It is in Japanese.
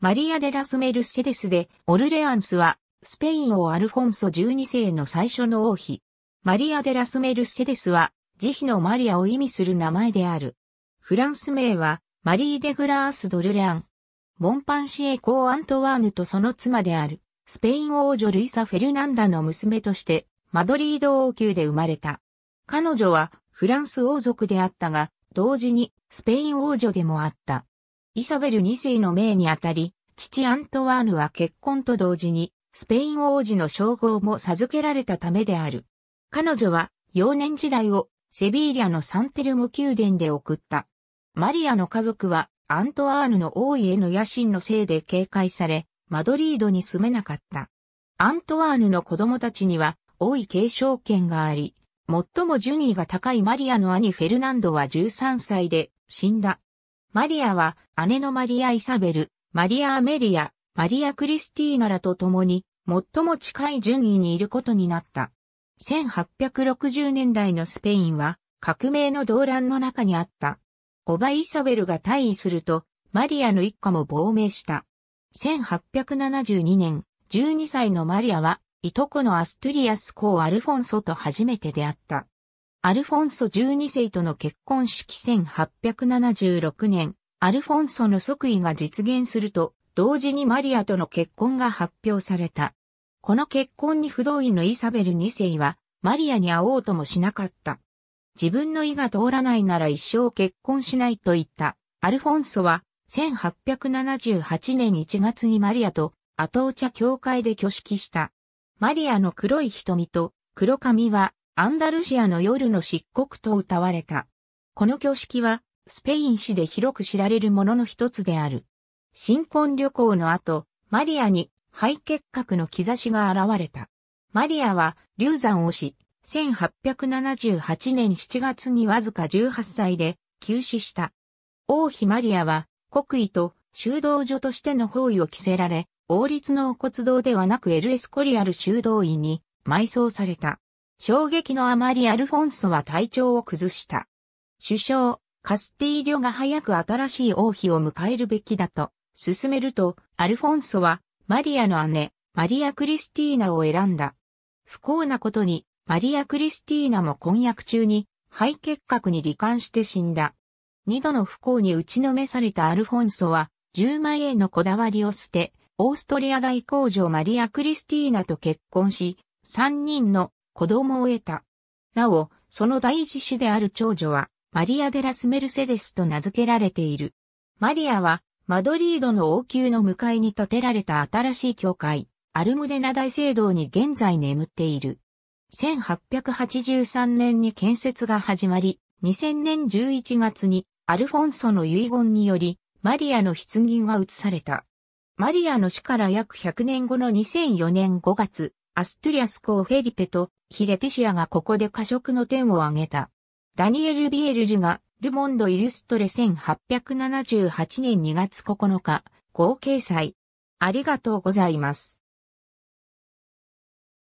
マリア・デラス・メルセデスで、オルレアンスは、スペイン王アルフォンソ12世の最初の王妃。マリア・デラス・メルセデスは、慈悲のマリアを意味する名前である。フランス名は、マリー・デ・グラース・ドルレアン。モンパンシエコ・アントワーヌとその妻である、スペイン王女ルイサ・フェルナンダの娘として、マドリード王宮で生まれた。彼女は、フランス王族であったが、同時に、スペイン王女でもあった。イサベル2世の命にあたり、父アントワーヌは結婚と同時に、スペイン王子の称号も授けられたためである。彼女は、幼年時代を、セビーリアのサンテルム宮殿で送った。マリアの家族は、アントワーヌの王位への野心のせいで警戒され、マドリードに住めなかった。アントワーヌの子供たちには、王位継承権があり、最も順位が高いマリアの兄フェルナンドは13歳で死んだ。マリアは姉のマリア・イサベル、マリア・アメリア、マリア・クリスティーナらと共に最も近い順位にいることになった。1860年代のスペインは革命の動乱の中にあった。オバ・イサベルが退位すると、マリアの一家も亡命した。1872年、12歳のマリアは、いとこのアストゥリアス公アルフォンソと初めて出会った。アルフォンソ12世との結婚式1876年、アルフォンソの即位が実現すると、同時にマリアとの結婚が発表された。この結婚に不同意のイサベル2世は、マリアに会おうともしなかった。自分の意が通らないなら一生結婚しないと言った。アルフォンソは、1878年1月にマリアと、アトーチャ教会で挙式した。マリアの黒い瞳と黒髪はアンダルシアの夜の漆黒と歌われた。この挙式は、スペイン史で広く知られるものの一つである。新婚旅行の後、マリアに肺結核の兆しが現れた。マリアは流産をし、1878年7月にわずか18歳で急死した。王妃マリアは国威と修道所としての包囲を着せられ、王立の骨堂ではなくエルエスコリアル修道院に埋葬された。衝撃のあまりアルフォンソは体調を崩した。首相、カスティーリョが早く新しい王妃を迎えるべきだと、進めると、アルフォンソは、マリアの姉、マリア・クリスティーナを選んだ。不幸なことに、マリア・クリスティーナも婚約中に、肺結核に罹患して死んだ。二度の不幸に打ちのめされたアルフォンソは、十万円のこだわりを捨て、オーストリア大工場マリア・クリスティーナと結婚し、三人の子供を得た。なお、その第一子である長女は、マリア・デラス・メルセデスと名付けられている。マリアは、マドリードの王宮の向かいに建てられた新しい教会、アルムデナ大聖堂に現在眠っている。1883年に建設が始まり、2000年11月にアルフォンソの遺言により、マリアの棺が移された。マリアの死から約100年後の2004年5月、アストゥリアス公フェリペとヒレティシアがここで過食の点を挙げた。ダニエル・ビエルジュがルモンド・イルストレ1878年2月9日、合計祭。ありがとうございます。